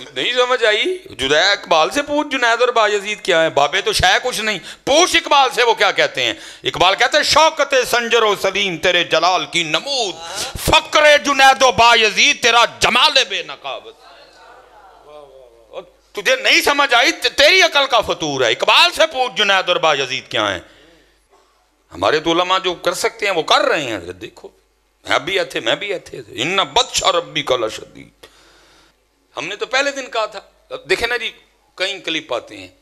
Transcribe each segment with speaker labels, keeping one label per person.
Speaker 1: नहीं समझ आई जुदैया इकबाल से पूछ जुनैद और बाजीद क्या है बाबे तो शायद कुछ नहीं पूछ इकबाल से वो क्या कहते हैं इकबाल कहते हैं शौकत संजर व सलीम तेरे जलाल की नमूद फकर जुनैद व बाजीद तेरा जमाल बे नकाब तुझे नहीं समझ आई तेरी अकल का फतूर है इकबाल से पूछ जुनैद और बाजीद क्या है हमारे तो लमा जो कर सकते हैं वो कर रहे हैं देखो मैं भी अथे मैं भी अथे इन्ना बदशा रबी कला शदीद हमने तो पहले दिन कहा था अब देखे ना जी कई क्लिप आते हैं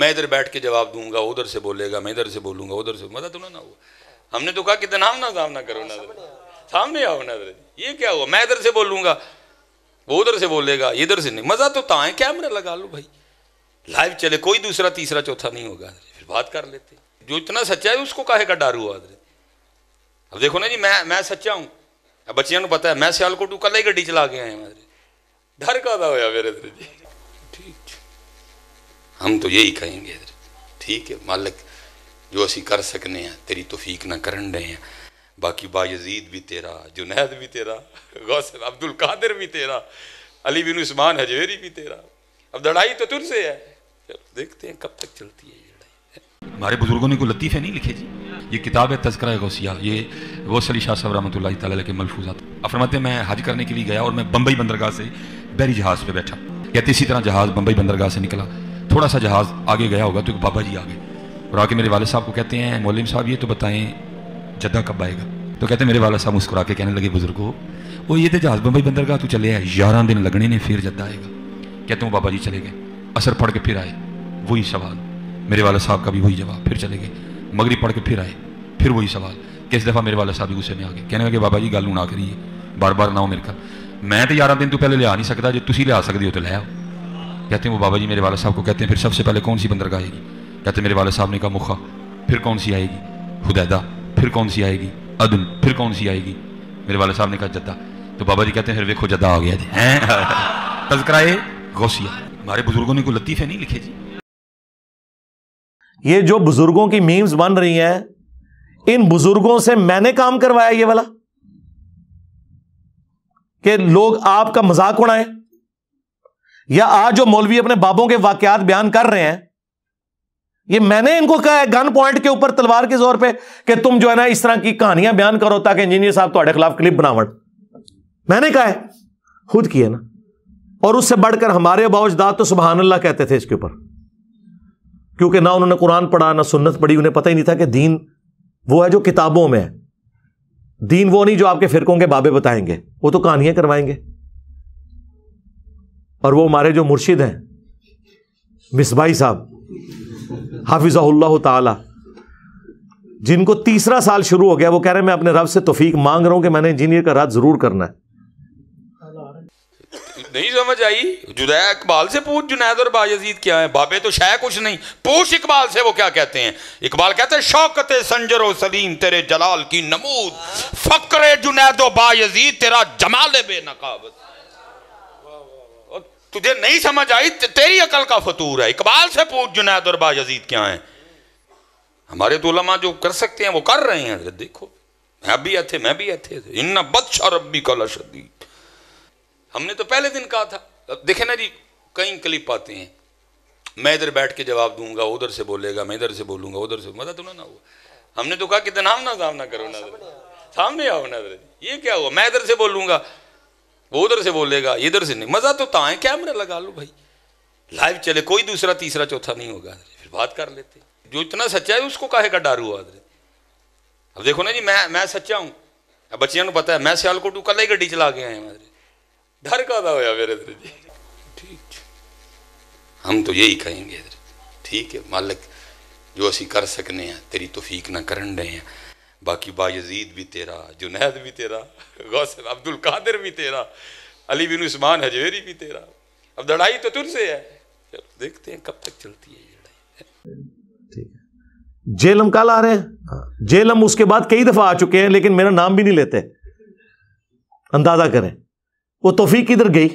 Speaker 1: मैं इधर बैठ के जवाब दूंगा उधर से बोलेगा मैं इधर से बोलूंगा उधर से मजा मतलब तुम्हें ना हुआ हमने तो कहा कि तनाव ना सामना करो ना सामने आओ ना ये क्या हुआ मैं इधर से बोलूंगा वो उधर से बोलेगा इधर से नहीं मज़ा तो ता है कैमरा लगा लो भाई लाइव चले कोई दूसरा तीसरा चौथा नहीं होगा फिर बात कर लेते जो इतना सच्चा है उसको कहे का डर हुआ अब देखो ना जी मैं मैं सच्चा हूँ बच्चियों को पता है मैं सियालकोटू कल ही गड्डी चला के आए हमारे डर कदा होया मेरे जी ठीक हम तो यही कहेंगे ठीक है मालिक जो असी कर सकने हैं तेरी तोफीक ना करन रहे हैं बाकी बायजीद भी तेरा जुनैद भी तेरा गौस अब्दुल कादिर भी तेरा अली बिन उस्मान हजवेरी भी तेरा अब लड़ाई तो तुझसे है चलो देखते हैं कब तक चलती है ये लड़ाई हमारे बुजुर्गों ने कोई लतीफ़े नहीं लिखे जी ये किताब है तस्करा गौसिया ये गौस अली शाह साहब रहमत ला के मलफूजात अफरमत मैं हज करने के लिए गया और मैं बम्बई बंदरगाह से बैरी जहाज पे बैठा कहते इसी तरह जहाज बंबई बंदरगाह से निकला थोड़ा सा जहाज आगे गया होगा तो एक बाबा जी आ गए और आके मेरे वाले साहब को कहते हैं मौलिम साहब ये तो बताएं जद्दा कब आएगा तो कहते हैं मेरे वाले साहब मुस्कुरा के कहने लगे बुजुर्गो वो ये तो जहाज बम्बई बंदरगाह तो चले आए ग्यारह दिन लगने ने फिर जद्दा आएगा कहते हूँ बाबा जी चले गए असर पढ़ के फिर आए वही सवाल मेरे वाले साहब का भी वही जवाब फिर चले गए मगरी पढ़ के फिर आए फिर वही सवाल किस दफ़ा मेरे वाले साहब गुस्से में आ गए कहने लगे बाबा जी गल हूँ ना करिए बार बार ना हो मेरे का मैं तो ग्यारह दिन तो पहले लिया नहीं सकता जो तुम लिया सकती हो तो लै कहते हैं वो बाबा जी मेरे वाले साहब को कहते हैं फिर सबसे पहले कौन सी बंदरगाह आएगी कहते हैं मेरे वाले साहब ने कहा मुखा फिर कौन सी आएगी हुदैदा फिर कौन सी आएगी अदन फिर कौन सी आएगी मेरे वाले साहब ने कहा जद्दा तो बाबा जी कहते हैं फिर देखो जद्दा आ गया जी हैं
Speaker 2: तस्कराए गौसिया हमारे बुजुर्गों ने कोई लतीफ़े नहीं लिखे जी ये जो बुजुर्गों की मीम्स बन रही हैं इन बुजुर्गों से मैंने काम करवाया ये वाला कि लोग आपका मजाक उड़ाएं या आज जो मौलवी अपने बाबों के वाकयात बयान कर रहे हैं ये मैंने इनको कहा है गन पॉइंट के ऊपर तलवार के जोर पे कि तुम जो है ना इस तरह की कहानियां बयान करो ताकि इंजीनियर साहब थोड़े खिलाफ क्लिप बनावट मैंने कहा है खुद किया ना और उससे बढ़कर हमारे बाउजदाद तो सुबहान अल्लाह कहते थे इसके ऊपर क्योंकि ना उन्होंने कुरान पढ़ा ना सुन्नत पढ़ी उन्हें पता ही नहीं था कि दीन वो है जो किताबों में है दीन वो नहीं जो आपके फिरकों के बाबे बताएंगे वो तो कहानियां करवाएंगे और वो हमारे जो मुर्शिद हैं मिसबाई साहब हाफिजाउल्ला ताला जिनको तीसरा साल शुरू हो गया वो कह रहे हैं मैं अपने रब से तोफीक मांग रहा हूं कि मैंने इंजीनियर का रात ज़रूर करना है
Speaker 1: नहीं समझ आई जुदा इकबाल से पूछ जुनैद और बाजीद क्या है बाबे तो शायद कुछ नहीं पूछ इकबाल से वो क्या कहते हैं इकबाल कहते हैं शौकत संजर सलीम तेरे जलाल की नमूद फकर जुनैद बाजीद तेरा जमाल बे बेनकाबत तुझे नहीं समझ आई ते, तेरी अकल का फतूर है इकबाल से पूछ जुनैद और बाजीद क्या है हमारे तो लमा जो कर सकते हैं वो कर रहे हैं देखो मैं भी अथे मैं भी अथे इन्ना बदशा रबी कल शदीद हमने तो पहले दिन कहा था अब देखे ना जी कई क्लिप आते हैं मैं इधर बैठ के जवाब दूंगा उधर से बोलेगा मैं इधर से बोलूंगा उधर से मजा तो ना हुआ हमने तो कहा कि तनाव ना सामना करो हाँ, ना सामने आओ ना ये क्या हुआ मैं इधर से बोलूंगा वो उधर से बोलेगा इधर से नहीं मज़ा तो ता है कैमरा लगा लो भाई लाइव चले कोई दूसरा तीसरा चौथा नहीं होगा फिर बात कर लेते जो इतना सच्चा है उसको काहे का डर हुआ अब देखो ना जी मैं मैं सच्चा हूँ बच्चियों को पता है मैं सियालकोटू कल ही गड्डी चला के आए हैं ડર કાદા હોયા વીરેન્દ્રજી जी ठीक हम तो यही कहेंगे ठीक है मालिक जो असी कर सकने हैं तेरी तोफीक ना कर रहे हैं बाकी बाजीद भी तेरा जुनैद भी तेरा गौसल अब्दुल कादिर भी तेरा अली बिन उस्मान हजेरी भी तेरा अब लड़ाई तो तुझसे है चलो देखते हैं कब तक चलती है ये लड़ाई
Speaker 2: ठीक है जेलम कल आ रहे हैं हाँ। जेलम उसके बाद कई दफ़ा आ चुके हैं लेकिन मेरा नाम भी नहीं लेते अंदाज़ा करें वो तोफीक किधर गई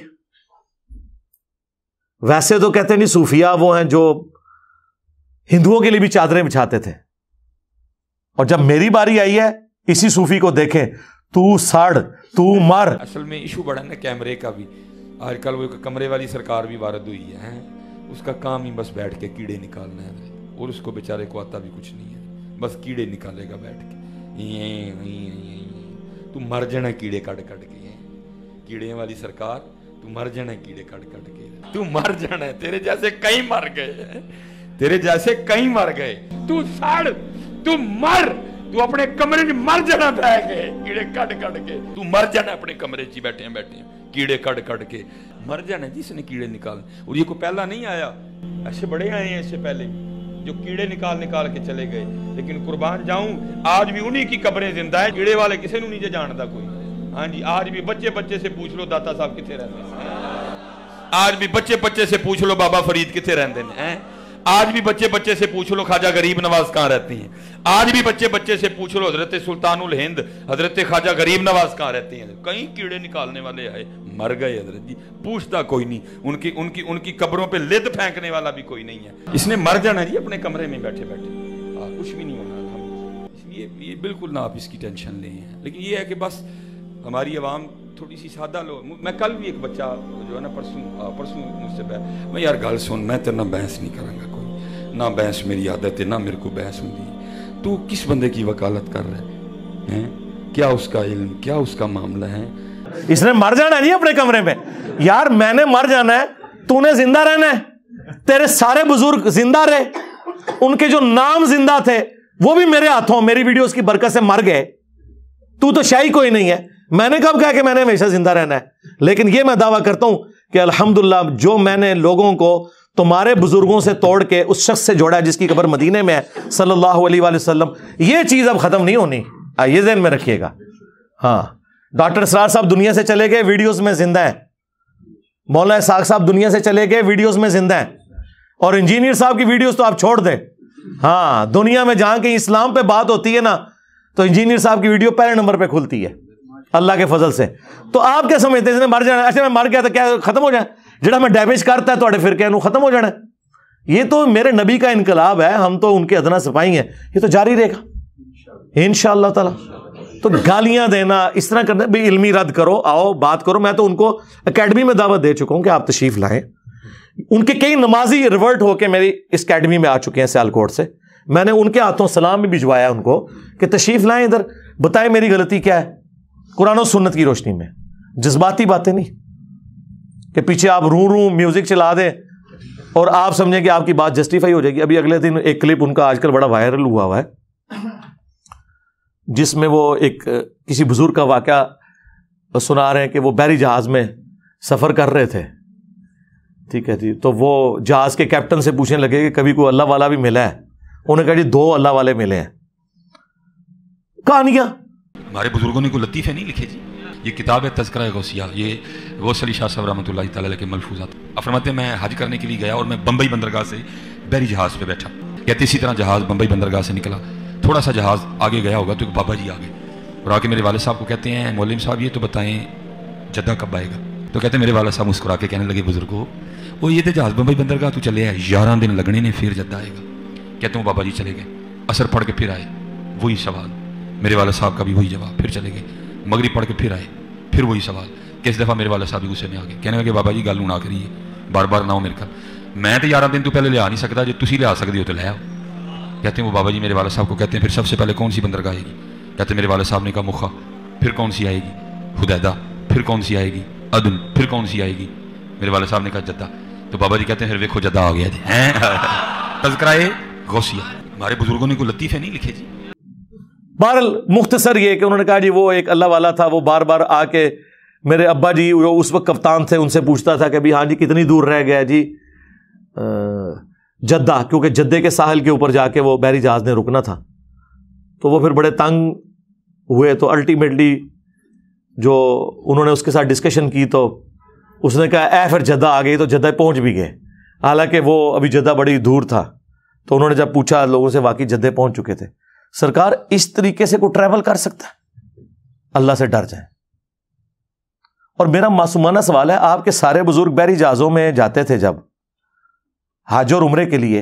Speaker 2: वैसे तो कहते नहीं सूफिया वो हैं जो हिंदुओं के लिए भी चादरें बिछाते थे और जब मेरी बारी आई है इसी सूफी को देखे तू सड़ तू मर
Speaker 1: असल में इशू बड़ा ना कैमरे का भी आजकल वो एक कमरे वाली सरकार भी वारद हुई है, उसका काम ही बस बैठ के कीड़े निकालना है और उसको बेचारे को आता भी कुछ नहीं है बस कीड़े निकालेगा बैठ के तू मर जाना कीड़े काट काट के कीड़े वाली सरकार तू मर जाना कीड़े कट कट के तू मर जाना तेरे जैसे कई मर गए तेरे जैसे कई मर गए तू सड़ तू मर तू अपने कमरे में मर जाना पै गए कीड़े कट कट के तू मर जाना अपने कमरे च बैठे बैठे कीड़े कट कट के मर जाना जिसने कीड़े निकाल और ये को पहला नहीं आया ऐसे बड़े आए हैं इससे पहले जो कीड़े निकाल निकाल के चले गए लेकिन कुर्बान जाऊं आज भी उन्हीं की कब्रें जिंदा है कीड़े वाले किसी नहीं जानता कोई हाँ जी आज भी बच्चे बच्चे से पूछ लो दाता साहब कितने रहते हैं आज भी बच्चे बच्चे से पूछ लो बाबा फरीद कितने रहते हैं आज भी बच्चे बच्चे से पूछ लो खाजा गरीब नवाज कहाँ रहती हैं आज भी बच्चे बच्चे से पूछ लो हजरत सुल्तान उल हिंद हजरत खाजा गरीब नवाज कहाँ रहती हैं कई कीड़े निकालने वाले आए मर गए हजरत जी पूछता कोई नहीं उनकी उनकी उनकी कब्रों पे लिद फेंकने वाला भी कोई नहीं है इसने मर जाना जी अपने कमरे में बैठे बैठे आ, हाँ, कुछ भी नहीं होना इसलिए ये बिल्कुल ना आप इसकी टेंशन लें लेकिन ये है कि बस हमारी आवाम थोड़ी सी सादा लो मैं कल भी एक बच्चा जो है ना परसों परसों मुझसे बह मैं यार गल सुन मैं तेरे ना बहस नहीं करूँगा कोई ना बहस मेरी आदत है ना मेरे को बहस होंगी तू किस बंदे की वकालत कर रहा है हैं क्या उसका इल्म क्या उसका मामला है
Speaker 2: इसने मर जाना नहीं अपने कमरे में यार मैंने मर जाना है तूने जिंदा रहना है तेरे सारे बुजुर्ग जिंदा रहे उनके जो नाम जिंदा थे वो भी मेरे हाथों मेरी वीडियोस की बरकत से मर गए तू तो शाही कोई नहीं है मैंने कब कहा कि मैंने हमेशा जिंदा रहना है लेकिन यह मैं दावा करता हूं कि अल्हम्दुलिल्लाह जो मैंने लोगों को तुम्हारे बुजुर्गों से तोड़ के उस शख्स से जोड़ा है जिसकी खबर मदीने में है सल्लल्लाहु अलैहि वसल्लम ये चीज अब खत्म नहीं होनी ये जहन में रखिएगा हाँ डॉक्टर सरार साहब दुनिया से चले गए वीडियोज में जिंदा है मौलाना साग साहब दुनिया से चले गए वीडियोज में जिंदा है और इंजीनियर साहब की वीडियोज तो आप छोड़ दें हाँ दुनिया में जहां के इस्लाम पर बात होती है ना तो इंजीनियर साहब की वीडियो पहले नंबर पर खुलती है अल्लाह के फजल से तो आप क्या समझते हैं इसने मर जाना अच्छा मैं मर गया तो क्या खत्म हो जाए जरा ਜਿਹੜਾ ਮੈਂ ਡੈਮੇਜ ਕਰਤਾ ਤੁਹਾਡੇ ਫਿਰਕਿਆਂ ਨੂੰ ਖਤਮ ਹੋ ਜਾਣਾ ਇਹ ਤਾਂ ਮੇਰੇ ਨਬੀ ਦਾ ਇਨਕਲਾਬ ਹੈ ਹਮ ਤਾਂ ਉਨਕੇ ਅਦਨਾ ਸਿਪਾਹੀ ਹੈ ਇਹ ਤਾਂ ਜਾਰੀ ਰਹੇਗਾ ਇਨਸ਼ਾਅੱਲਾ ਤਾਲਾ तो गालियां देना इस तरह करना भी इलमी रद्द करो आओ बात करो मैं तो उनको अकेडमी में दावत दे चुका हूं कि आप तशरीफ लाएं उनके कई नमाजी रिवर्ट होकर मेरी इस अकेडमी में आ चुके हैं सियालकोट से मैंने उनके हाथों सलाम भी भिजवाया उनको कि तशरीफ लाएं इधर बताएं मेरी गलती क्या है कुरान और सुन्नत की रोशनी में जज्बाती बातें नहीं कि पीछे आप रू रू म्यूजिक चला दें और आप समझें कि आपकी बात जस्टिफाई हो जाएगी अभी अगले दिन एक क्लिप उनका आजकल बड़ा वायरल हुआ हुआ है जिसमें वो एक किसी बुजुर्ग का वाक़ सुना रहे हैं कि वो बैरी जहाज़ में सफ़र कर रहे थे ठीक है जी तो वो जहाज़ के कैप्टन से पूछने लगे कि कभी कोई अल्लाह वाला भी मिला है उन्होंने कहा जी दो अल्लाह वाले मिले हैं कहानियां हमारे
Speaker 1: बुजुर्गों ने कोई लतीफ़े नहीं लिखे जी ये किताब है तस्करा गौसिया ये वो सली शाह साहब रमत के मलफूजात अफरमत मैं हज करने के लिए गया और मैं बम्बई बंदरगाह से बैरी जहाज़ पर बैठा कहते इसी तरह जहाज़ बम्बई बंदरगाह से निकला थोड़ा सा जहाज़ आगे गया होगा तो एक बाबा जी आ गए और आके मेरे वाले साहब को कहते हैं मौलिम साहब ये तो बताएं जद्दा कब आएगा तो कहते हैं मेरे वाले साहब मुस्कुरा के कहने लगे बुजुर्गो वो ये तो जहाज़ बम्बई बंदरगाह तो चले आए ग्यारह दिन लगने ने फिर जद्दा आएगा कहते हूँ बाबा जी चले गए असर पड़ के फिर आए वही सवाल मेरे वाले साहब का भी वही जवाब फिर चले गए मगरी पढ़ के फिर आए फिर वही सवाल किस दफ़ा मेरे वाले साहब भी गुस्से में आ गए कहने लगे बाबा जी गल हूँ ना करिए बार बार ना हो मेरे का मैं तो यारह दिन तो पहले लिया नहीं सकता जो तुम लिया सकते हो तो लै आओ कहते हैं वो बाबा जी मेरे वाले साहब को कहते हैं फिर सबसे पहले कौन सी बंदरगाह आएगी कहते मेरे वाले साहब ने कहा मुखा फिर कौन सी आएगी हुदैदा फिर कौन सी आएगी अदन फिर कौन सी आएगी मेरे वाले साहब ने कहा जद्दा तो बाबा जी कहते हैं फिर देखो जद्दा आ गया जी हैं तस्कराए गौसिया हमारे बुजुर्गों ने कोई लतीफ़े नहीं लिखे जी
Speaker 2: बहरल मुख्तसर ये कि उन्होंने कहा जी वो एक अल्लाह वाला था वो बार बार आके मेरे अब्बा जी जो उस वक्त कप्तान थे उनसे पूछता था कि भाई हाँ जी कितनी दूर रह गया जी जद्दा क्योंकि जद्दे के साहिल के ऊपर जाके वो बैरी जहाज़ ने रुकना था तो वो फिर बड़े तंग हुए तो अल्टीमेटली जो उन्होंने उसके साथ डिस्कशन की तो उसने कहा ऐ फिर जद्दा आ गई तो जद्दा पहुंच भी गए हालांकि वो अभी जद्दा बड़ी दूर था तो उन्होंने जब पूछा लोगों से वाकई जद्दे पहुंच चुके थे सरकार इस तरीके से कोई ट्रैवल कर सकता है अल्लाह से डर जाए और मेरा मासूमाना सवाल है आपके सारे बुजुर्ग बैरी जहाजों में जाते थे जब हाज और उम्रे के लिए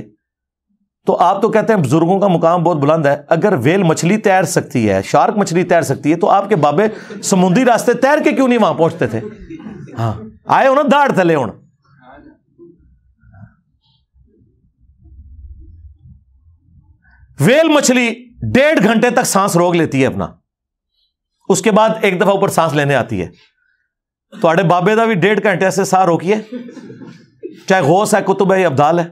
Speaker 2: तो आप तो कहते हैं बुजुर्गों का मुकाम बहुत बुलंद है अगर वेल मछली तैर सकती है शार्क मछली तैर सकती है तो आपके बाबे समुद्री रास्ते तैर के क्यों नहीं वहां पहुंचते थे हाँ आए हो ना दाड़ थले हूं वेल मछली डेढ़ घंटे तक सांस रोक लेती है अपना उसके बाद एक दफा ऊपर सांस लेने आती है तो आड़े बाबे का भी डेढ़ घंटे से रोकी रोकिए चाहे गौस है कुतुब है अब्दाल है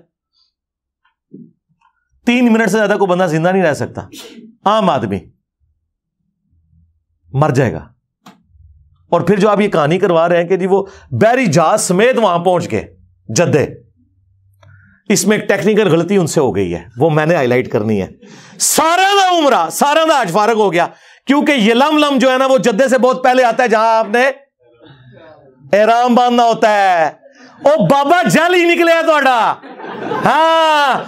Speaker 2: तीन मिनट से ज्यादा कोई बंदा जिंदा नहीं रह सकता आम आदमी मर जाएगा और फिर जो आप ये कहानी करवा रहे हैं कि जी वो बैरी जहाज समेत वहां पहुंच गए जद्दे इसमें एक टेक्निकल गलती उनसे हो गई है वो मैंने हाईलाइट करनी है सारा ना उमरा सारा ना आज फारक हो गया क्योंकि ये लम लम जो है ना वो जद्दे से बहुत पहले आता है जहां आपने एराम बांधना होता है ओ बाबा जल ही निकलिया थोड़ा हाँ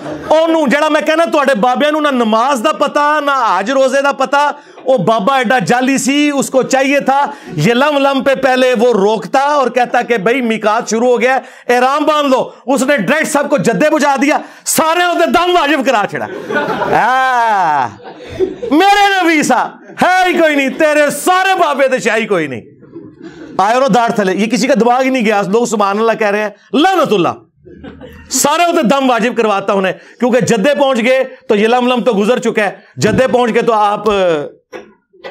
Speaker 2: जरा मैं कहना थोड़े बाबे ना नमाज का पता ना आज रोजे का पता वो बाबा एडा जाली सी उसको चाहिए था ये लम लम पे पहले वो रोकता और कहता कि भाई मिकात शुरू हो गया एराम बांध लो उसने डायरेक्ट सब को जद्दे बुझा दिया सारे उसने दम वाजिब करा छड़ा मेरे नबी सा है ही कोई नहीं तेरे सारे बाबे तो शाही कोई नहीं आयो ना दाड़ थले ये किसी का दिमाग ही नहीं गया लोग सुबहान अल्लाह कह रहे हैं लनतुल्ला सारे उसे दम वाजिब करवाता उन्हें क्योंकि जद्दे पहुंच गए तो ये लम लम तो गुजर चुका है जद्दे पहुंच गए तो आप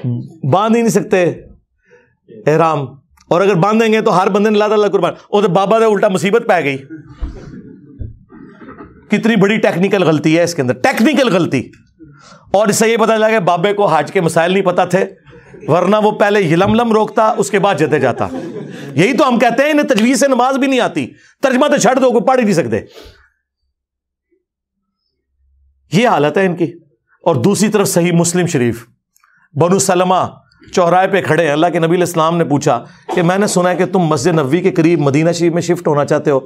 Speaker 2: बांध ही नहीं सकते एहराम और अगर बांधेंगे तो हर बंदे ने लादा ला कुर्बान और तो बाबा ने उल्टा मुसीबत पै गई कितनी बड़ी टेक्निकल गलती है इसके अंदर टेक्निकल गलती और इससे ये पता चला कि बाबे को हाज के मसाइल नहीं पता थे वरना वो पहले यलमलम रोकता उसके बाद जते जाता यही तो हम कहते हैं इन्हें तजवीज से नमाज भी नहीं आती तर्जमा तो छड़ दो को पढ़ ही नहीं सकते ये हालत है इनकी और दूसरी तरफ सही मुस्लिम शरीफ बनु सलमा चौराहे पे खड़े हैं अल्लाह के नबी इस्लाम ने पूछा कि मैंने सुना है कि तुम मस्जिद नबी के करीब मदीना शरीफ में शिफ्ट होना चाहते हो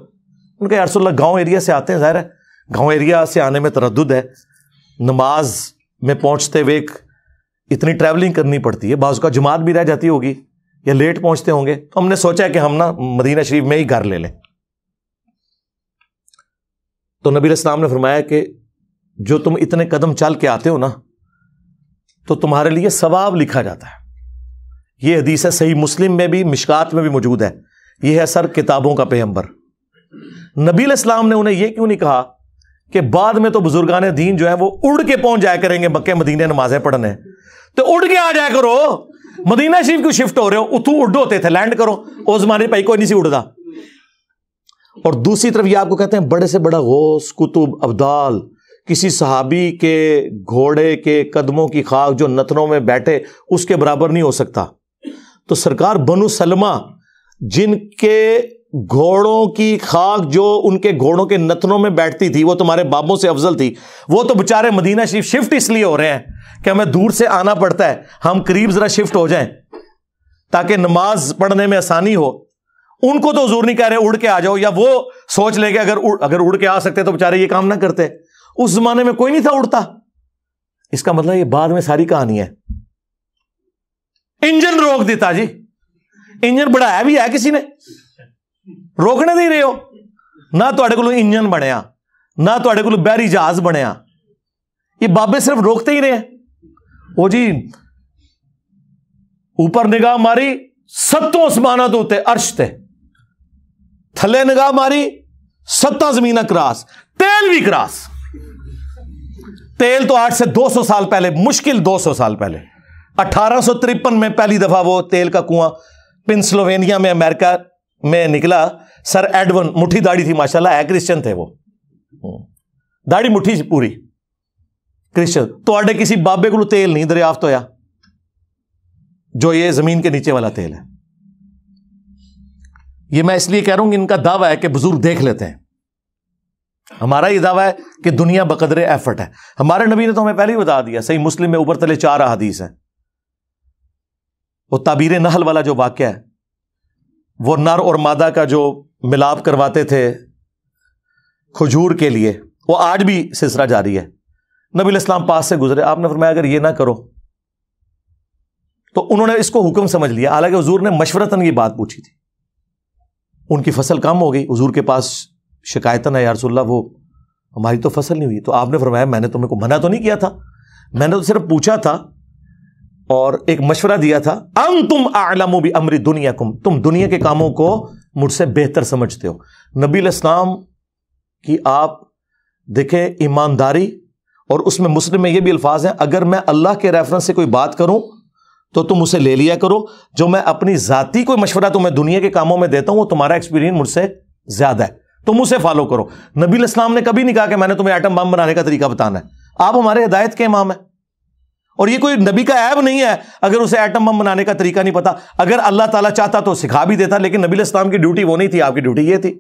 Speaker 2: उनका अरसोल्ला गाँव एरिया से आते हैं ज़ाहिर है गाँव एरिया से आने में तरद है नमाज में पहुँचते हुए इतनी ट्रैवलिंग करनी पड़ती है बाज़ का जुमात भी रह जाती होगी या लेट पहुँचते होंगे तो हमने सोचा कि हम ना मदीना शरीफ में ही घर ले लें तो नबी इस्लाम ने फरमाया कि जो तुम इतने कदम चल के आते हो ना तो तुम्हारे लिए सवाब लिखा जाता है यह हदीस है सही मुस्लिम में भी मिशकात में भी मौजूद है यह है सर किताबों का पैगंबर नबी इस्लाम ने उन्हें यह क्यों नहीं कहा कि बाद में तो बुजुर्गान दीन जो है वो उड़ के पहुंच जाया करेंगे मक्के मदीने नमाजें पढ़ने तो उड़ के आ जाया करो मदीना शरीफ क्यों शिफ्ट हो रहे हो उतू उड़ होते थे लैंड करो उस जमाने भाई कोई नहीं सी उड़ता और दूसरी तरफ ये आपको कहते हैं बड़े से बड़ा गौस कुतुब अब्दाल किसी सहाबी के घोड़े के कदमों की खाक जो नथनों में बैठे उसके बराबर नहीं हो सकता तो सरकार बनु सलमा जिनके घोड़ों की खाक जो उनके घोड़ों के नथनों में बैठती थी वो तुम्हारे बाबों से अफजल थी वो तो बेचारे मदीना शिफ्ट शिफ्ट इसलिए हो रहे हैं कि हमें दूर से आना पड़ता है हम करीब जरा शिफ्ट हो जाएं ताकि नमाज पढ़ने में आसानी हो उनको तो जोर नहीं कह रहे उड़ के आ जाओ या वो सोच लेंगे अगर उड़, अगर उड़ के आ सकते तो बेचारे ये काम ना करते उस जमाने में कोई नहीं था उड़ता इसका मतलब ये बाद में सारी कहानी है इंजन रोक देता जी इंजन बढ़ाया भी है किसी ने रोकने नहीं रहे हो ना थोड़े को इंजन बनया ना थोड़े को बहरी जहाज बनया ये बाबे सिर्फ रोकते ही रहे वो जी ऊपर निगाह मारी सत्तों आसमाना तो उत्ते अर्श ते थले निगाह मारी सत्ता जमीना क्रास तेल भी क्रास तेल तो आज से 200 साल पहले मुश्किल 200 साल पहले अठारह में पहली दफा वो तेल का कुआं पिंसलोवेनिया में अमेरिका में निकला सर एडवन मुठी दाढ़ी थी माशाला है क्रिश्चियन थे वो हम्म। दाढ़ी मुठी पूरी क्रिश्चियन तो किसी बाबे को तेल नहीं दरियाफ्त होया जो ये जमीन के नीचे वाला तेल है ये मैं इसलिए कह रहा हूं इनका दावा है कि बुजुर्ग देख लेते हैं हमारा ये दावा है कि दुनिया बकदरे एफर्ट है हमारे नबी ने तो हमें पहले ही बता दिया सही मुस्लिम में ऊपर तले चार अदीस हैं वो ताबीर नहल वाला जो वाक्य है वो नर और मादा का जो मिलाप करवाते थे खजूर के लिए वो आज भी सिलसिला जारी है नबी इस्लाम पास से गुजरे आपने फरमाया अगर ये ना करो तो उन्होंने इसको हुक्म समझ लिया हालांकि हजूर ने मशवरतन ये बात पूछी थी उनकी फसल कम हो गई हजूर के पास शिकायतन है यारसोल्ला वो हमारी तो फसल नहीं हुई तो आपने फरमाया मैंने तुम्हें को मना तो नहीं किया था मैंने तो सिर्फ पूछा था और एक मशवरा दिया था अम तुम आलमो भी अमरी दुनिया कुम तुम दुनिया के कामों को मुझसे बेहतर समझते हो नबी इस्लाम की आप देखें ईमानदारी और उसमें मुस्लिम में ये भी अल्फाज हैं अगर मैं अल्लाह के रेफरेंस से कोई बात करूं तो तुम उसे ले लिया करो जो मैं अपनी जाति कोई मशवरा तुम्हें दुनिया के कामों में देता हूं वो तुम्हारा एक्सपीरियंस मुझसे ज़्यादा है तुम उसे फॉलो करो नबी इस्लाम ने कभी नहीं कहा कि मैंने तुम्हें एटम बम बनाने का तरीका बताना है आप हमारे हिदायत के इमाम हैं और ये कोई नबी का ऐब नहीं है अगर उसे एटम बम बनाने का तरीका नहीं पता अगर अल्लाह ताला चाहता तो सिखा भी देता लेकिन नबी इस्लाम की ड्यूटी वो नहीं थी आपकी ड्यूटी ये थी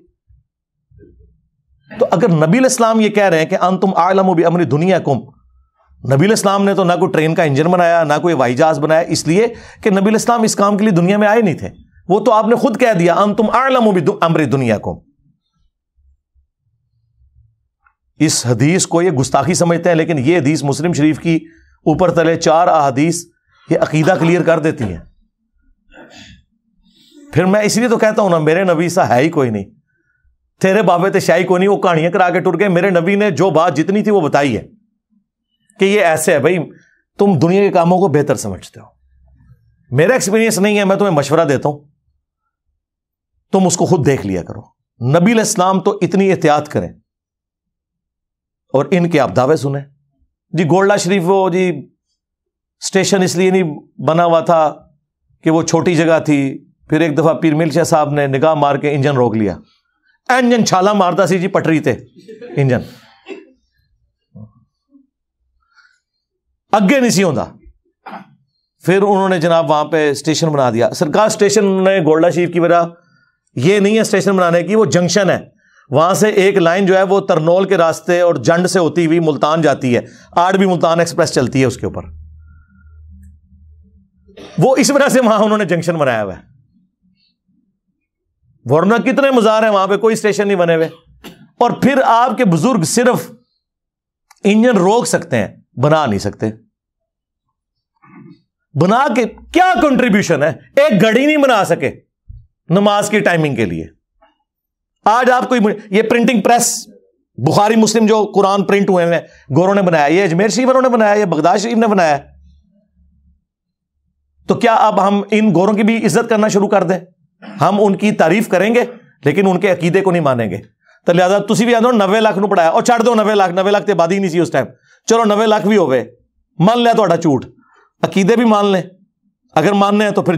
Speaker 2: तो अगर नबी इस्लाम ये कह रहे हैं कि अन तुम आलम भी अमरी दुनिया कुम नबी इस्लाम ने तो ना कोई ट्रेन का इंजन बनाया ना कोई हवाई जहाज बनाया इसलिए कि नबी इस्लाम इस काम के लिए दुनिया में आए नहीं थे वो तो आपने खुद कह दिया अन तुम आलम भी अमरी दुनिया कुम इस हदीस को ये गुस्ताखी समझते हैं लेकिन ये हदीस मुस्लिम शरीफ की ऊपर तले चार अदीस ये अकीदा क्लियर कर देती हैं फिर मैं इसलिए तो कहता हूं ना मेरे नबी सा है ही कोई नहीं तेरे बाबे तो शाही कोई नहीं वो कहानियां करा के टूट गए मेरे नबी ने जो बात जितनी थी वो बताई है कि ये ऐसे है भाई तुम दुनिया के कामों को बेहतर समझते हो मेरा एक्सपीरियंस नहीं है मैं तुम्हें मशवरा देता हूं तुम उसको खुद देख लिया करो नबी इस्लाम तो इतनी एहतियात करें और इनके आप दावे सुने जी गोल्डा शरीफ वो जी स्टेशन इसलिए नहीं बना हुआ था कि वो छोटी जगह थी फिर एक दफ़ा पीर मिल शाह साहब ने निगाह मार के इंजन रोक लिया इंजन छाला मारता सी जी पटरी ते इंजन अगे नहीं सी होता फिर उन्होंने जनाब वहां पे स्टेशन बना दिया सरकार स्टेशन ने गोल्डा शरीफ की वजह यह नहीं है स्टेशन बनाने की वो जंक्शन है वहां से एक लाइन जो है वो तरनौल के रास्ते और जंड से होती हुई मुल्तान जाती है आठ भी मुल्तान एक्सप्रेस चलती है उसके ऊपर वो इस वजह से वहां उन्होंने जंक्शन बनाया हुआ है वरना कितने मजार हैं वहां पे कोई स्टेशन नहीं बने हुए और फिर आपके बुजुर्ग सिर्फ इंजन रोक सकते हैं बना नहीं सकते बना के क्या कंट्रीब्यूशन है एक घड़ी नहीं बना सके नमाज की टाइमिंग के लिए आज आप कोई ये प्रिंटिंग प्रेस बुखारी मुस्लिम जो कुरान प्रिंट हुए हैं गोरों ने बनाया ये अजमेर शरीफ वालों ने बनाया ये बगदाद शरीफ ने बनाया तो क्या अब हम इन गोरों की भी इज्जत करना शुरू कर दें हम उनकी तारीफ करेंगे लेकिन उनके अकीदे को नहीं मानेंगे तो लिहाजा तुम भी आदो नब्बे लाख ਨੂੰ पढ़ाया ਔਰ ਛੱਡ ਦਿਓ 90 ਲੱਖ 90 ਲੱਖ ਤੇ ਬਾਦੀ ਨਹੀਂ ਸੀ ਉਸ ਟਾਈਮ ਚਲੋ 90 ਲੱਖ ਵੀ ਹੋਵੇ ਮੰਨ ਲਿਆ झूठ अकीदे भी मान लें अगर मानने ਮੰਨਨੇ ਆ ਤਾਂ ਫਿਰ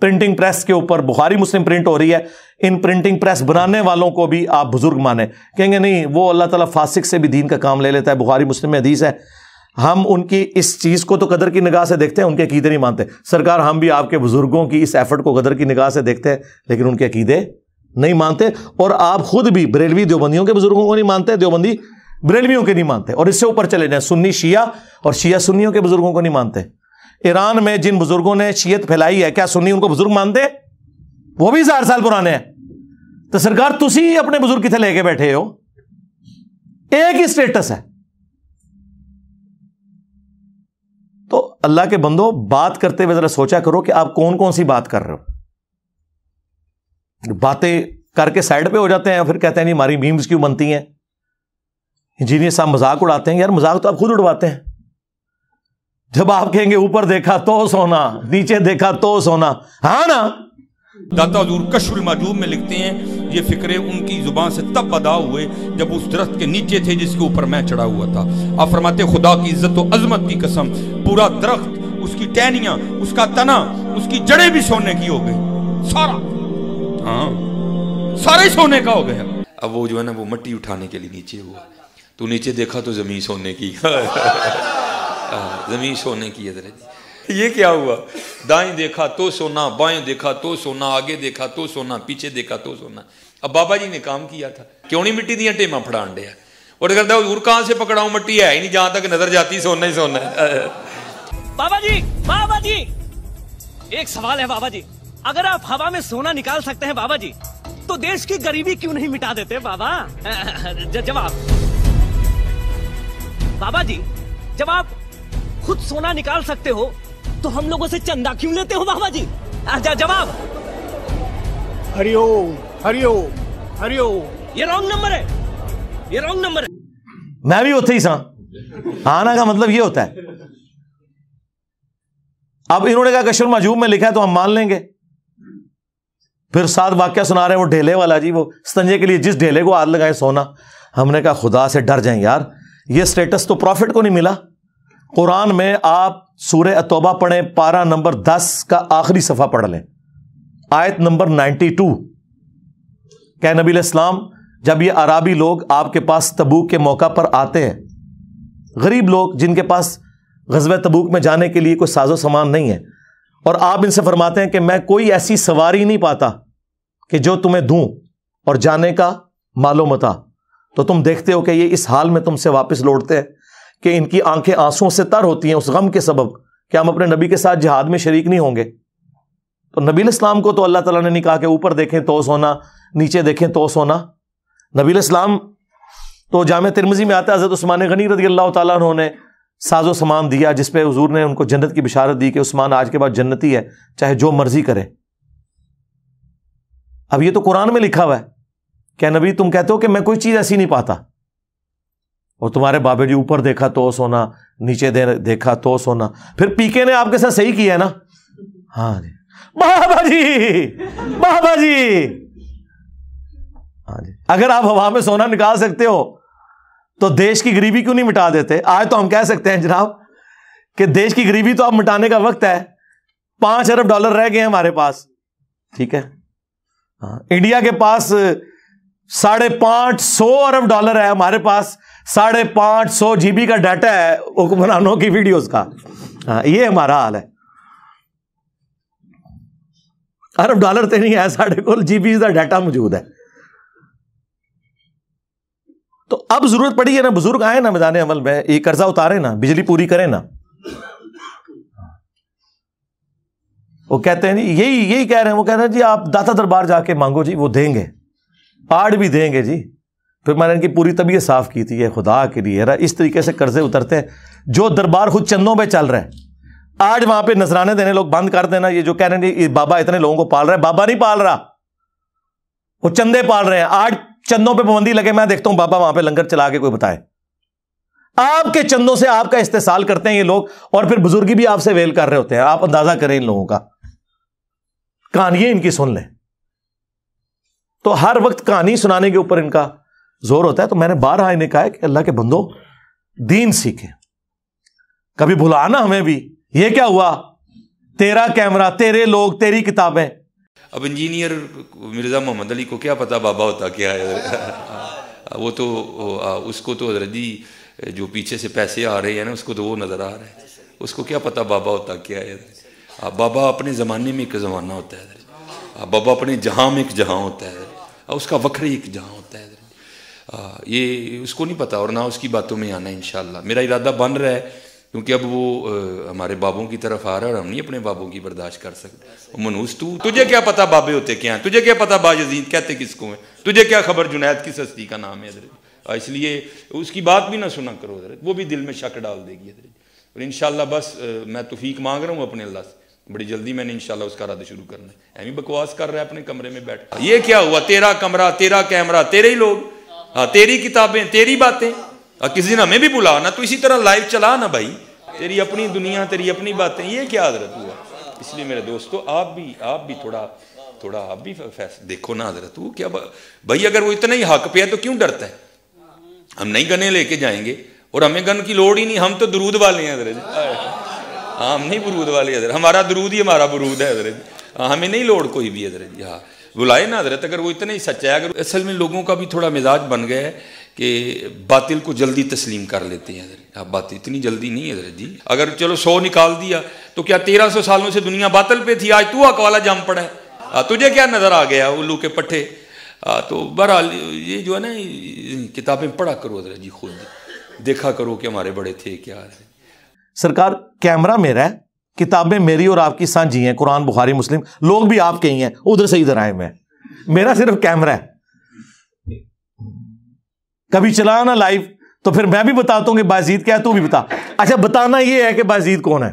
Speaker 2: प्रिंटिंग प्रेस के ऊपर बुखारी मुस्लिम प्रिंट हो रही है इन प्रिंटिंग प्रेस बनाने वालों को भी आप बुजुर्ग माने कहेंगे नहीं वो अल्लाह ताला फासिक से भी दीन का काम ले लेता है बुखारी मुस्लिम में हदीस है हम उनकी इस चीज़ को तो कदर की निगाह से देखते हैं उनके अकीदे नहीं मानते सरकार हम भी आपके बुजुर्गों की इस एफर्ट को कदर की निगाह से देखते हैं लेकिन उनके अकीदे नहीं मानते और आप खुद भी बरेलवी देवबंदियों के बुजुर्गों को नहीं मानते देवबंदी बरेलवियों के नहीं मानते और इससे ऊपर चले जाए सुन्नी शिया और शिया सुन्नियों के बुजुर्गों को नहीं मानते ईरान में जिन बुजुर्गों ने शीयत फैलाई है क्या सुनी उनको बुजुर्ग मानते वो भी हजार साल पुराने हैं तो सरकार तुम अपने बुजुर्ग कितने लेके बैठे हो एक ही स्टेटस है तो अल्लाह के बंदो बात करते हुए जरा सोचा करो कि आप कौन कौन सी बात कर रहे हो बातें करके साइड पे हो जाते हैं फिर कहते हैं नहीं हमारी मीम्स क्यों बनती हैं इंजीनियर साहब मजाक उड़ाते हैं यार मजाक तो आप खुद उड़वाते हैं जब आप कहेंगे ऊपर देखा तो सोना नीचे देखा तो सोना हा ना दाता हजूर कशुल मजूब में लिखते हैं ये फिक्रे उनकी
Speaker 1: ज़ुबान से तब अदा हुए जब उस दरख्त के नीचे थे जिसके ऊपर मैं चढ़ा हुआ था आप फरमाते खुदा की इज्जत अजमत की कसम पूरा दरख्त उसकी टहनिया उसका तना उसकी जड़ें भी सोने की हो गई सारा हाँ सारे सोने का हो गया अब वो जो है ना वो मट्टी उठाने के लिए नीचे हुआ तू नीचे देखा तो ज़मीन सोने की ज़मीन सोने की है जी ये क्या हुआ दाई देखा तो सोना बाएं देखा तो सोना आगे देखा तो सोना पीछे देखा तो सोना अब बाबा जी ने काम किया था क्यों नहीं मिट्टी दिया टेमा फड़ान दिया और करता दूर कहां से पकड़ाऊ मिट्टी है ही नहीं जहां तक नजर जाती सोना ही सोना
Speaker 2: बाबा जी बाबा जी एक सवाल है बाबा जी अगर आप हवा में सोना निकाल सकते हैं बाबा जी तो देश की गरीबी क्यों नहीं मिटा देते बाबा जवाब बाबा जी जब आप खुद सोना निकाल सकते हो तो हम लोगों से चंदा क्यों लेते हो बाबा जी आजा जवाब हरिओम हरिओम हरिओम ये रॉन्ग नंबर है ये रॉन्ग नंबर है मैं भी होते ही सा आना का मतलब ये होता है अब इन्होंने कहा कश्मीर मजूब में लिखा है तो हम मान लेंगे फिर सात वाक्य सुना रहे हैं वो ढेले वाला जी वो स्तंजे के लिए जिस ढेले को आग लगाए सोना हमने कहा खुदा से डर जाए यार ये स्टेटस तो प्रॉफिट को नहीं मिला कुरान में आप सूर्य तोबा पढ़ें पारा नंबर दस का आखिरी सफ़ा पढ़ लें आयत नंबर नाइन्टी टू क्या नबी इस्लाम जब ये अराबी लोग आपके पास तबूक के मौका पर आते हैं गरीब लोग जिनके पास गजब तबूक में जाने के लिए कोई साजो सामान नहीं है और आप इनसे फरमाते हैं कि मैं कोई ऐसी सवारी नहीं पाता कि जो तुम्हें दूं और जाने का मालूम होता तो तुम देखते हो कि ये इस हाल में तुमसे वापस लौटते हैं कि इनकी आंखें आंसुओं से तर होती हैं उस गम के सबब कि हम अपने नबी के साथ जिहाद में शरीक नहीं होंगे तो नबी इस्लाम को तो अल्लाह ताला ने नहीं कहा कि ऊपर देखें तो सोना नीचे देखें तो सोना नबी इस्लाम तो जाम तिरमजी में आता है हज़रत उस्मान गनी रदी अल्लाह तुमहों ने साजो सामान दिया जिसपे हजूर ने उनको जन्नत की बिशारत दी कि उस्मान आज के बाद जन्नती है चाहे जो मर्जी करे अब ये तो कुरान में लिखा हुआ है क्या नबी तुम कहते हो कि मैं कोई चीज़ ऐसी नहीं पाता और तुम्हारे बाबे जी ऊपर देखा तो सोना नीचे दे, देखा तो सोना फिर पीके ने आपके साथ सही किया है ना हाँ जी बाबा जी बाबा जी हाँ जी अगर आप हवा में सोना निकाल सकते हो तो देश की गरीबी क्यों नहीं मिटा देते आज तो हम कह सकते हैं जनाब कि देश की गरीबी तो आप मिटाने का वक्त है पांच अरब डॉलर रह गए हमारे पास ठीक है हाँ इंडिया के पास साढ़े पांच सौ अरब डॉलर है हमारे पास साढ़े पांच सौ जीबी का डाटा है हुक्मरानों की वीडियोस का आ, हाँ, ये हमारा हाल है अरब डॉलर तो नहीं है साढ़े को जीबी का डाटा मौजूद है तो अब जरूरत पड़ी है ना बुजुर्ग आए ना मैदान अमल में ये कर्जा उतारे ना बिजली पूरी करें ना वो कहते हैं जी यही यही कह रहे हैं वो कह रहे हैं जी आप दाता दरबार जाके मांगो जी वो देंगे पार्ट भी देंगे जी फिर मैंने इनकी पूरी तबीयत साफ की थी ये खुदा के लिए इस तरीके से कर्जे उतरते हैं जो दरबार खुद चंदों पे चल रहा है आज वहां पे नजराने देने लोग बंद कर देना ये जो कह रहे हैं बाबा इतने लोगों को पाल रहा है बाबा नहीं पाल रहा वो चंदे पाल रहे हैं आज चंदों पे पाबंदी लगे मैं देखता हूं बाबा वहां पे लंगर चला के कोई बताए आपके चंदों से आपका इस्तेसाल करते हैं ये लोग और फिर बुजुर्गी भी आपसे वेल कर रहे होते हैं आप अंदाजा करें इन लोगों का कहानियां इनकी सुन लें तो हर वक्त कहानी सुनाने के ऊपर इनका जोर होता है तो मैंने हाँ इन्हें कहा है कि अल्लाह के बंदो दीन सीखें कभी भुलाना हमें भी ये क्या हुआ तेरा कैमरा तेरे लोग तेरी किताबें
Speaker 1: अब इंजीनियर मिर्ज़ा मोहम्मद अली को क्या पता बाबा होता क्या है वो तो उसको तो हजरत जी जो पीछे से पैसे आ रहे हैं ना उसको तो वो नज़र आ रहा है उसको क्या पता बाबा होता क्या है बाबा अपने ज़माने में एक ज़माना होता है बाबा अपने जहाँ में एक जहाँ होता है और उसका वक्र एक जहाँ होता है आ, ये उसको नहीं पता और ना उसकी बातों में आना इनशाला मेरा इरादा बन रहा है क्योंकि अब वो आ, हमारे बाबों की तरफ आ रहा है और हम नहीं अपने बाबों की बर्दाश्त कर सकते मनूस तू तुझे क्या पता बाबे होते क्या हैं तुझे क्या पता बाजीद कहते किसको हैं तुझे क्या खबर जुनैद किस हस्ती का नाम है हजरत इसलिए उसकी बात भी ना सुना करो हजरत वो भी दिल में शक डाल देगी हजरत और इन बस मैं तोफीक मांग रहा हूँ अपने अल्लाह से बड़ी जल्दी मैंने इंशाल्लाह उसका रद्द शुरू करना है एम बकवास कर रहा है अपने कमरे में बैठ ये क्या हुआ तेरा कमरा तेरा कैमरा तेरे ही लोग हाँ तेरी किताबें तेरी बातें हाँ, किसी दिन हमें भी बुला ना तो इसी तरह लाइव चला ना भाई तेरी अपनी दुनिया तेरी अपनी बातें ये क्या हजरत हुआ इसलिए मेरे दोस्तों तो आप भी आप भी थोड़ा थोड़ा आप भी देखो ना हजरत वो क्या भाई अगर वो इतना ही हक पे है तो क्यों डरता है हम नहीं गने लेके जाएंगे और हमें गन की लोड़ ही नहीं हम तो दरूद वाले हैं हजरत हाँ हम नहीं बरूद वाले हजरत हमारा दरूद ही हमारा बरूद है हजरत हमें नहीं लोड़ कोई भी हजरत जी हाँ बुलाए ना हजरत अगर वो इतना ही सच्चा है अगर असल में लोगों का भी थोड़ा मिजाज बन गया है कि बातिल को जल्दी तस्लीम कर लेते हैं हजरत आप बात इतनी जल्दी नहीं हजरत जी अगर चलो सौ निकाल दिया तो क्या तेरह सौ सालों से दुनिया बातल पे थी आज तू वाला जाम पड़ा है तुझे क्या नज़र आ गया उल्लू के पट्टे आ, तो बहरहाल ये जो है ना किताबें पढ़ा करो हजरत जी खुद देखा करो कि हमारे बड़े थे
Speaker 2: क्या है सरकार कैमरा मेरा है किताबें मेरी और आपकी साझी हैं कुरान बुखारी मुस्लिम लोग भी आप कहीं हैं उधर से इधर आए मैं मेरा सिर्फ कैमरा है कभी चला ना लाइव तो फिर मैं भी बताता हूँ कि बाजीद क्या है तू भी बता अच्छा बताना ये है कि बाजीद कौन है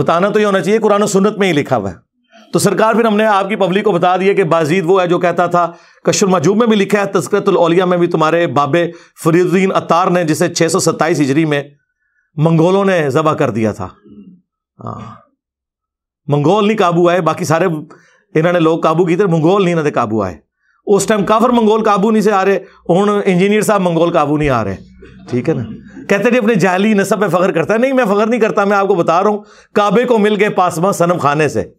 Speaker 2: बताना तो ये होना चाहिए कुरान सुन्नत में ही लिखा हुआ है तो सरकार फिर हमने आपकी पब्लिक को बता दिया कि बाजीद वो है जो कहता था कशुर मजूब में भी लिखा है तस्करतलिया में भी तुम्हारे बाबे फरीदुद्दीन अतार ने जिसे छः सौ सत्ताईस हिजरी में मंगोलों ने जबा कर दिया था हम्म। हाँ। मंगोल नहीं काबू आए बाकी सारे इन्होंने लोग काबू किए थे मंगोल नहीं इन्होंने काबू आए उस टाइम काफर मंगोल काबू नहीं से आ रहे हूँ इंजीनियर साहब मंगोल काबू नहीं आ रहे ठीक है ना कहते थे अपने जाली नसब पे फ़ख्र करता है नहीं मैं फखर नहीं करता मैं आपको बता रहा हूँ काबे को मिल गए पासमा सनम खाने से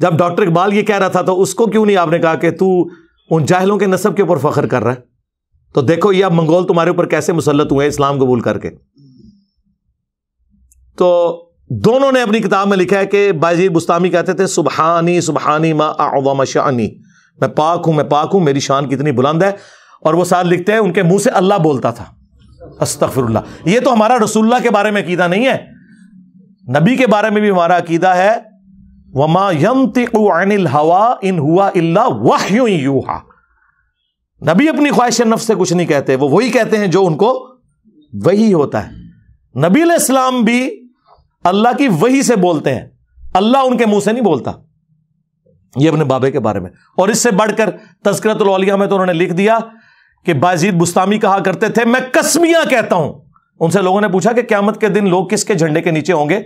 Speaker 2: जब डॉक्टर इकबाल ये कह रहा था तो उसको क्यों नहीं आपने कहा कि तू उन जाहलों के नसब के ऊपर फ़ख्र कर रहा है तो देखो ये अब मंगोल तुम्हारे ऊपर कैसे मुसलत हुए इस्लाम कबूल करके तो दोनों ने अपनी किताब में लिखा है कि बाजी बुस्तामी कहते थे सुबहानी सुबहानी माँ शानी मैं पाक हूं मैं पाक हूँ मेरी शान कितनी बुलंद है और वो साथ लिखते हैं उनके मुंह से अल्लाह बोलता था अस्तफरुल्ला ये तो हमारा रसुल्ला के बारे में अकीदा नहीं है नबी के बारे में भी हमारा अकीदा है वमा यमतिल हवा इन हुआ इल्ला वाह यूहा नबी अपनी ख्वाहिश नफ से कुछ नहीं कहते वो वही कहते हैं जो उनको वही होता है नबी इस्लाम भी अल्लाह की वही से बोलते हैं अल्लाह उनके मुंह से नहीं बोलता ये अपने बाबे के बारे में और इससे बढ़कर तस्करतलिया में तो उन्होंने लिख दिया कि बाजीद बुस्तामी कहा करते थे मैं कसमिया कहता हूं उनसे लोगों ने पूछा कि क्यामत के दिन लोग किसके झंडे के नीचे होंगे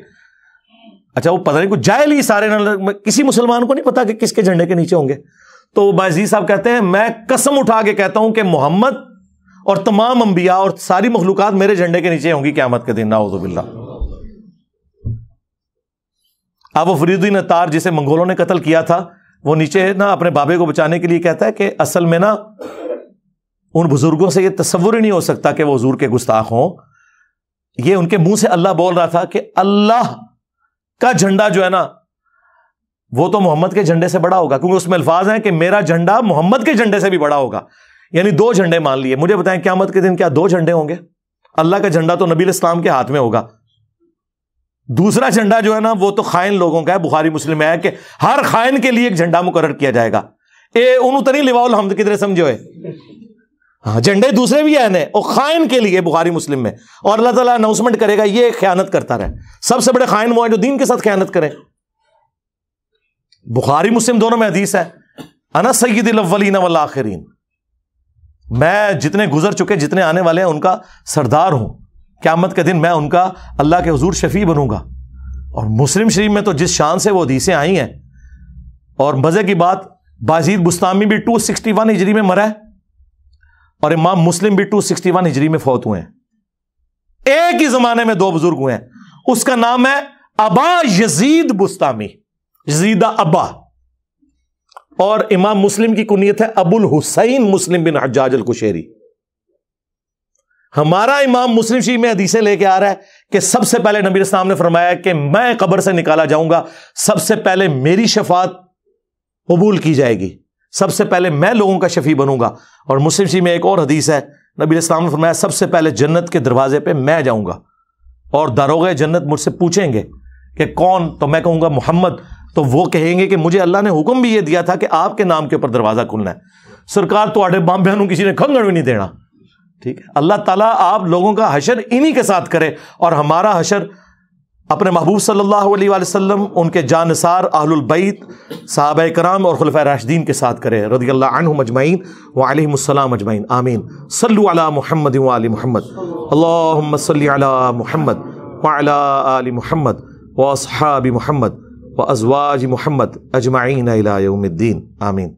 Speaker 2: अच्छा वो पता नहीं कुछ जायल ही सारे किसी मुसलमान को नहीं पता कि किसके झंडे के नीचे होंगे तो वो बाजी साहब कहते हैं मैं कसम उठा के कहता हूं कि मोहम्मद और तमाम अंबिया और सारी मखलूक मेरे झंडे के नीचे होंगी क्यामत के दिन नाउजुबिल्ला अब हाँ, वो फरीदुद्दीन अतार जिसे मंगोलों ने कत्ल किया था वो नीचे ना अपने बाबे को बचाने के लिए कहता है कि असल में ना उन बुजुर्गों से ये तस्वुर ही नहीं हो सकता कि वो हजूर के गुस्ताख हों ये उनके मुंह से अल्लाह बोल रहा था कि अल्लाह का झंडा जो है ना वो तो मोहम्मद के झंडे से बड़ा होगा क्योंकि उसमें अल्फाज हैं कि मेरा झंडा मोहम्मद के झंडे से भी बड़ा होगा यानी दो झंडे मान लिए मुझे बताएं क्या के दिन क्या दो झंडे होंगे अल्लाह का झंडा तो नबी इस्लाम के हाथ में होगा दूसरा झंडा जो है ना वो तो खाइन लोगों का है बुखारी मुस्लिम है कि हर खाइन के लिए एक झंडा मुकर किया जाएगा ए उन उतनी लिवाउल हमद कितने समझो है हाँ झंडे दूसरे भी आने और खाइन के लिए बुखारी मुस्लिम में और अल्लाह ताला अनाउंसमेंट करेगा ये ख्यानत करता रहे सबसे बड़े खाइन वो है जो दीन के साथ ख्यानत करें बुखारी मुस्लिम दोनों में हदीस है अना सैद अव्वलीन आखिरीन मैं जितने गुजर चुके जितने आने वाले हैं उनका सरदार हूं क्यामत के दिन मैं उनका अल्लाह के हजूर शफी बनूंगा और मुस्लिम शरीफ में तो जिस शान से वो हदीसें आई हैं और मज़े की बात बाजीद बुस्तामी भी टू सिक्सटी वन हिजरी में मरा है और इमाम मुस्लिम भी टू सिक्सटी वन हिजरी में फौत हुए हैं एक ही जमाने में दो बुजुर्ग हुए हैं उसका नाम है अबा यजीद बुस्तामी यजीदा अबा और इमाम मुस्लिम की कुनीत है अबुल हुसैन मुस्लिम बिन हजाजल कुशेरी हमारा इमाम मुस्लिम शी में हदीसें लेके आ रहा है कि सबसे पहले नबी इस्लाम ने फरमाया कि मैं कब्र से निकाला जाऊंगा सबसे पहले मेरी शफात कबूल की जाएगी सबसे पहले मैं लोगों का शफी बनूंगा और मुस्लिम शी में एक और हदीस है नबी इस्लाम ने फरमाया सबसे पहले जन्नत के दरवाजे पर मैं जाऊँगा और दारोग जन्नत मुझसे पूछेंगे कि कौन तो मैं कहूँगा मोहम्मद तो वो कहेंगे कि मुझे अल्लाह ने हुक्म भी यह दिया था कि आपके नाम के ऊपर दरवाजा खुलना है सरकार तो आडे बाम्बियानू किसी ने खंगड़ भी नहीं देना ठीक है अल्लाह ताला आप लोगों का हशर इन्हीं के साथ करे और हमारा हशर अपने महबूब सल्लल्लाहु अलैहि वसल्लम उनके जानसार आहलबैत साहब कराम और खुलफा राशदीन के साथ करे रदी अल्लाह मजमाइन वालम अजमाइन आमीन सल महमद वाल महमद अल्लाम महमद वाला आल महमद वसहाबी महमद व अजवाज महमद अजमाइन अलाउमद्दीन आमीन